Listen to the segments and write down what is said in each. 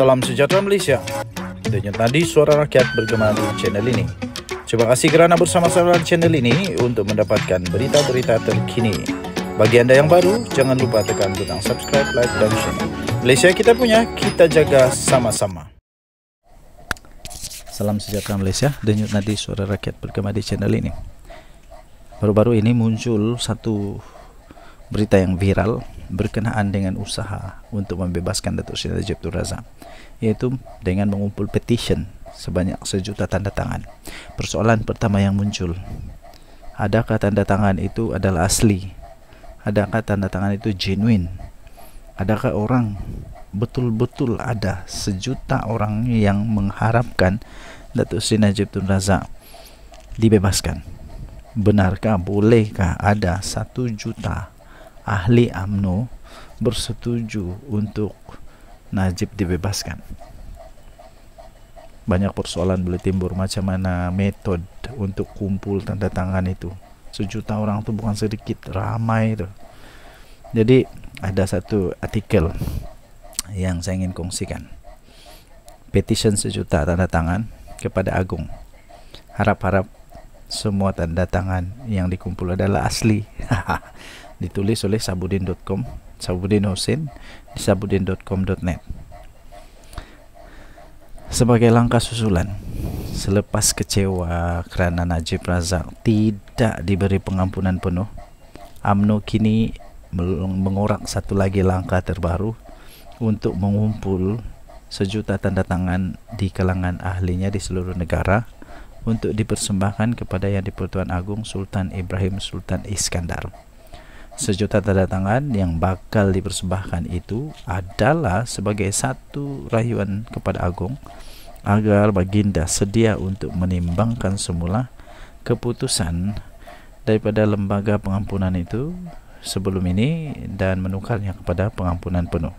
Salam sejahtera Malaysia. Dengan tadi suara rakyat bergema di channel ini. Terima kasih kerana bersama-sama channel ini untuk mendapatkan berita-berita terkini. Bagi anda yang baru, jangan lupa tekan butang subscribe, like dan share. Malaysia kita punya, kita jaga sama-sama. Salam sejahtera Malaysia. Denyut nadi suara rakyat bergema di channel ini. Baru-baru ini muncul satu berita yang viral berkenaan dengan usaha untuk membebaskan Datuk Seri Najib Tun Razak yaitu dengan mengumpul petition sebanyak sejuta tanda tangan. Persoalan pertama yang muncul, adakah tanda tangan itu adalah asli? Adakah tanda tangan itu genuine? Adakah orang betul-betul ada sejuta orang yang mengharapkan Datuk Seri Najib Tun Razak dibebaskan? Benarkah, bolehkah ada satu juta ahli AMNO bersetuju untuk Najib dibebaskan. Banyak persoalan boleh timbul macam mana metode untuk kumpul tanda tangan itu. Sejuta orang itu bukan sedikit, ramai itu. Jadi ada satu artikel yang saya ingin kongsikan. Petition sejuta tanda tangan kepada Agung. Harap-harap semua tanda tangan yang dikumpul adalah asli. ditulis oleh sabudin.com sabudin Hussein di sabudin.com.net sebagai langkah susulan selepas kecewa kerana Najib Razak tidak diberi pengampunan penuh AMNO kini mengorak satu lagi langkah terbaru untuk mengumpul sejuta tanda tangan di kalangan ahlinya di seluruh negara untuk dipersembahkan kepada Yang di-Pertuan Sultan Ibrahim Sultan Iskandar sejuta tanda tangan yang bakal dipersembahkan itu adalah sebagai satu rayuan kepada Agung agar Baginda sedia untuk menimbangkan semula keputusan daripada lembaga pengampunan itu sebelum ini dan menukarnya kepada pengampunan penuh.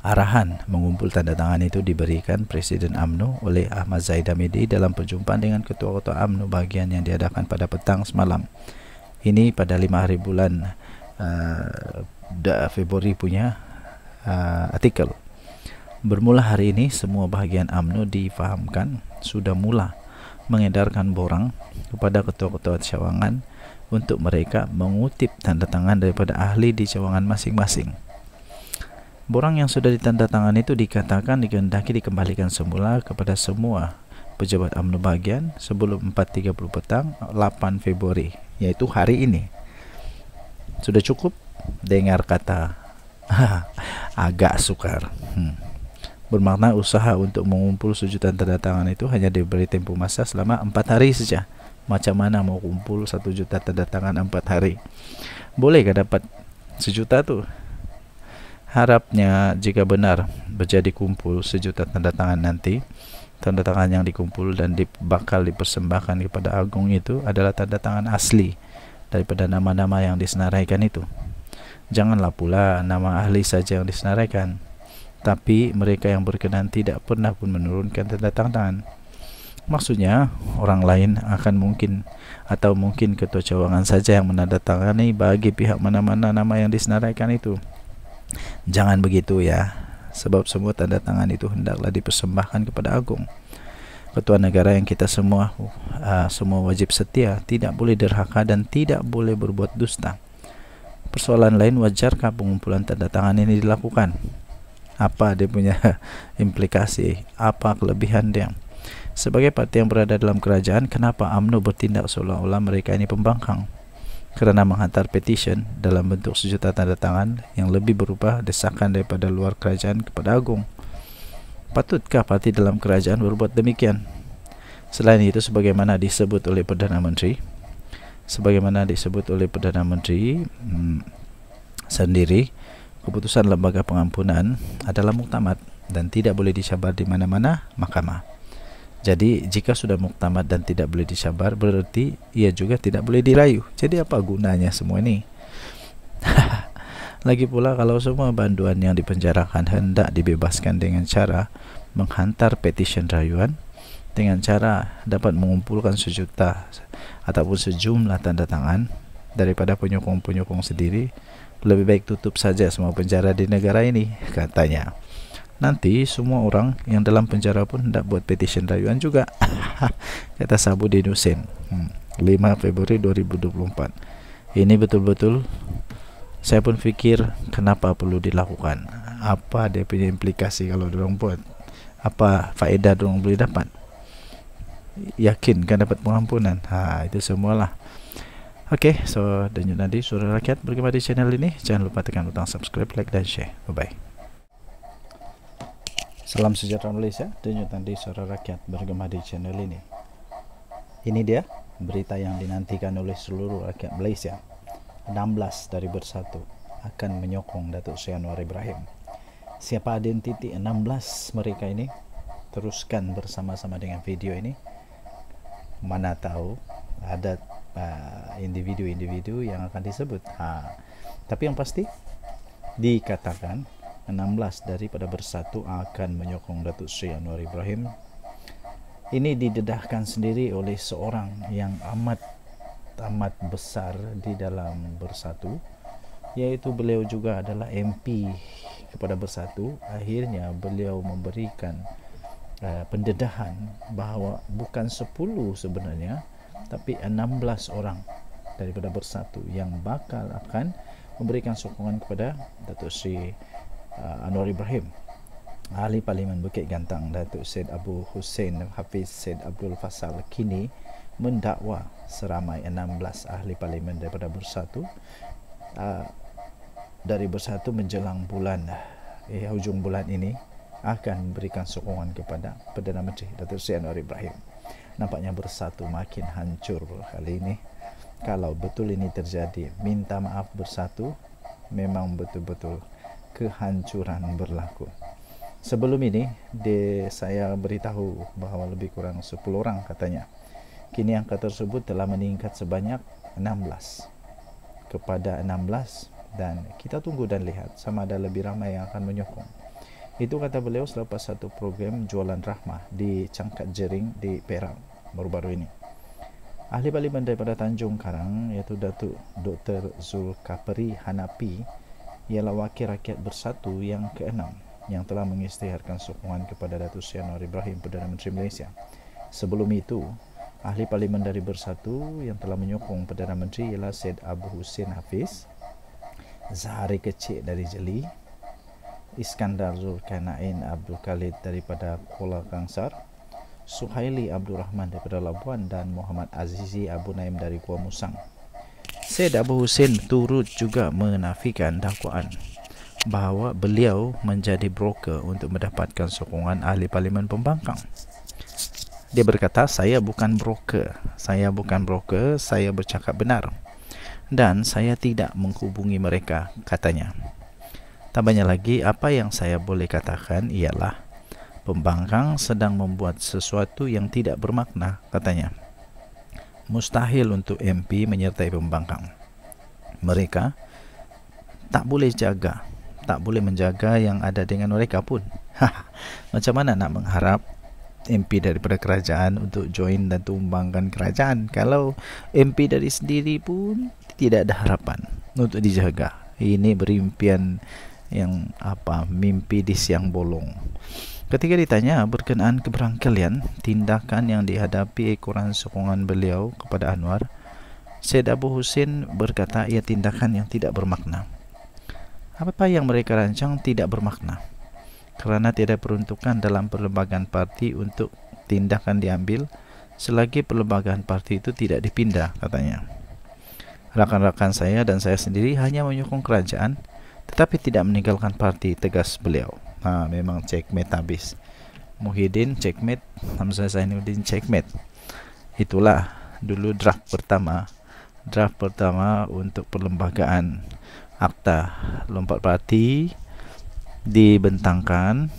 Arahan mengumpul tanda tangan itu diberikan Presiden AMNU oleh Ahmad Zaid Hamidi dalam perjumpaan dengan Ketua Ketua AMNU bagian yang diadakan pada petang semalam ini pada lima hari bulan uh, Februari punya uh, artikel bermula hari ini semua bahagian AMNO difahamkan sudah mula mengedarkan borang kepada ketua-ketua cawangan untuk mereka mengutip tanda tangan daripada ahli di cawangan masing-masing. Borang yang sudah ditanda tangan itu dikatakan digendaki dikembalikan semula kepada semua pejabat AMNO bagian sebelum 4.30 petang 8 Februari yaitu hari ini sudah cukup dengar kata agak sukar hmm. bermakna usaha untuk mengumpul sejuta tanda tangan itu hanya diberi tempo masa selama empat hari saja macam mana mau kumpul satu juta tanda tangan empat hari boleh gak dapat sejuta tuh harapnya jika benar menjadi kumpul sejuta tanda tangan nanti tanda tangan yang dikumpul dan di, bakal dipersembahkan kepada agung itu adalah tanda tangan asli daripada nama-nama yang disenaraikan itu. Janganlah pula nama ahli saja yang disenaraikan, tapi mereka yang berkenan tidak pernah pun menurunkan tanda tangan. Maksudnya, orang lain akan mungkin atau mungkin ketua cawangan saja yang menandatangani bagi pihak mana-mana nama yang disenaraikan itu. Jangan begitu ya sebab semua tanda tangan itu hendaklah dipersembahkan kepada Agung ketua negara yang kita semua uh, semua wajib setia tidak boleh derhaka dan tidak boleh berbuat dusta persoalan lain wajarkah pengumpulan tanda tangan ini dilakukan apa dia punya implikasi apa kelebihan dia sebagai partai yang berada dalam kerajaan kenapa AMNO bertindak seolah-olah mereka ini pembangkang karena menghantar petition dalam bentuk sejuta tanda tangan yang lebih berupa desakan daripada luar kerajaan kepada agung. Patutkah parti dalam kerajaan berbuat demikian? Selain itu, sebagaimana disebut oleh Perdana Menteri, sebagaimana disebut oleh Perdana Menteri hmm, sendiri, keputusan lembaga pengampunan adalah muktamad dan tidak boleh disabar di mana-mana mahkamah. Jadi jika sudah muktamad dan tidak boleh disabar berarti ia juga tidak boleh dirayu. Jadi apa gunanya semua ini? Lagi pula kalau semua banduan yang dipenjarakan hendak dibebaskan dengan cara menghantar petition rayuan dengan cara dapat mengumpulkan sejuta ataupun sejumlah tanda tangan daripada penyokong-penyokong sendiri lebih baik tutup saja semua penjara di negara ini katanya nanti semua orang yang dalam penjara pun hendak buat petition rayuan juga kata Sabu Nusin hmm, 5 Februari 2024 ini betul-betul saya pun pikir kenapa perlu dilakukan apa dia punya implikasi kalau dorong buat apa faedah dorong boleh dapat yakin kan dapat pengampunan ha, itu semualah Oke, okay, so dan nanti suara rakyat bergema di channel ini. Jangan lupa tekan butang subscribe, like, dan share. Bye-bye. Salam sejahtera Malaysia, tunjukkan tadi suara rakyat bergema di channel ini. Ini dia berita yang dinantikan oleh seluruh rakyat Malaysia. 16 dari bersatu akan menyokong Datuk Seri Anwar Ibrahim. Siapa identiti 16 mereka ini? Teruskan bersama-sama dengan video ini. Mana tahu ada ah, individu-individu uh, yang akan disebut. Uh, tapi yang pasti dikatakan 16 daripada bersatu akan menyokong Datuk Seri Anwar Ibrahim ini didedahkan sendiri oleh seorang yang amat amat besar di dalam bersatu yaitu beliau juga adalah MP kepada bersatu akhirnya beliau memberikan uh, pendedahan bahawa bukan 10 sebenarnya tapi 16 orang daripada bersatu yang bakal akan memberikan sokongan kepada Datuk Seri uh, Anwar Ibrahim Ahli Parlimen Bukit Gantang Datuk Syed Abu Hussein Hafiz Syed Abdul Fasal kini mendakwa seramai 16 ahli parlimen daripada Bersatu uh, dari Bersatu menjelang bulan eh hujung bulan ini akan berikan sokongan kepada Perdana Menteri Datuk Seri Anwar Ibrahim. Nampaknya Bersatu makin hancur kali ini. Kalau betul ini terjadi, minta maaf Bersatu memang betul-betul kehancuran berlaku. Sebelum ini, di, saya beritahu bahawa lebih kurang 10 orang katanya. Kini angka tersebut telah meningkat sebanyak 16 kepada 16 dan kita tunggu dan lihat sama ada lebih ramai yang akan menyokong. Itu kata beliau selepas satu program jualan rahmah di Cangkat Jering di Perak baru-baru ini. Ahli parlimen daripada Tanjung Karang yaitu Datuk Dr. Zulkapri Hanapi ialah Wakil Rakyat Bersatu yang keenam yang telah mengisytiharkan sokongan kepada Datuk Seri Anwar Ibrahim Perdana Menteri Malaysia. Sebelum itu, Ahli Parlimen dari Bersatu yang telah menyokong Perdana Menteri ialah Said Abu Hussein Hafiz, Zahari Kecik dari Jeli, Iskandar Zulkarnain Abdul Khalid daripada Kuala Kangsar, Suhaili Abdul Rahman daripada Labuan dan Muhammad Azizi Abu Naim dari Kuala Musang. Syed Abu Hussein turut juga menafikan dakwaan bahawa beliau menjadi broker untuk mendapatkan sokongan ahli parlimen pembangkang. Dia berkata, saya bukan broker. Saya bukan broker, saya bercakap benar. Dan saya tidak menghubungi mereka, katanya. Tambahnya lagi, apa yang saya boleh katakan ialah pembangkang sedang membuat sesuatu yang tidak bermakna, katanya. mustahil untuk MP menyertai pembangkang. Mereka tak boleh jaga, tak boleh menjaga yang ada dengan mereka pun. Macam mana nak mengharap MP daripada kerajaan untuk join dan tumbangkan kerajaan kalau MP dari sendiri pun tidak ada harapan untuk dijaga. Ini berimpian yang apa mimpi di siang bolong. Ketika ditanya berkenaan keberangkalian tindakan yang dihadapi ekoran sokongan beliau kepada Anwar, Syed Abu Husin berkata ia tindakan yang tidak bermakna. apa yang mereka rancang tidak bermakna kerana tidak peruntukan dalam perlembagaan parti untuk tindakan diambil selagi perlembagaan parti itu tidak dipindah katanya. Rakan-rakan saya dan saya sendiri hanya menyokong kerajaan tetapi tidak meninggalkan parti tegas beliau. Nah, memang checkmate habis. Muhyiddin checkmate, Hamzah Zainuddin checkmate. Itulah dulu draft pertama. Draft pertama untuk perlembagaan akta lompat parti dibentangkan.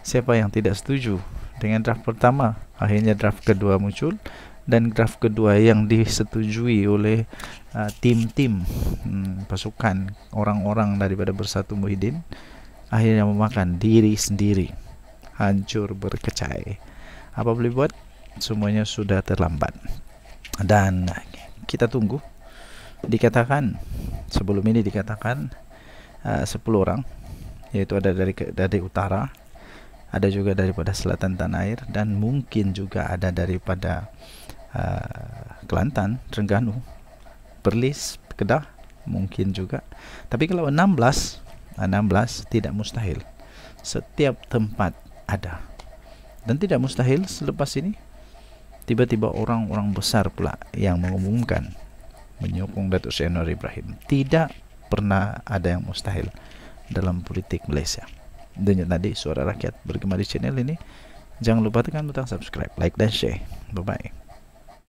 Siapa yang tidak setuju dengan draft pertama? Akhirnya draft kedua muncul, dan graf kedua yang disetujui oleh uh, tim-tim uh, hmm, pasukan orang-orang daripada Bersatu Muhyiddin akhirnya memakan diri sendiri hancur berkecai apa boleh buat semuanya sudah terlambat dan kita tunggu dikatakan sebelum ini dikatakan uh, 10 orang yaitu ada dari dari utara ada juga daripada selatan tanah air dan mungkin juga ada daripada uh, Kelantan, Terengganu, Perlis, Kedah mungkin juga. Tapi kalau 16 16 ah, tidak mustahil. Setiap tempat ada. Dan tidak mustahil selepas ini tiba-tiba orang-orang besar pula yang mengumumkan menyokong Datuk Seri Anwar Ibrahim. Tidak pernah ada yang mustahil dalam politik Malaysia. Dan tadi suara rakyat bergema di channel ini. Jangan lupa tekan butang subscribe, like dan share. Bye bye.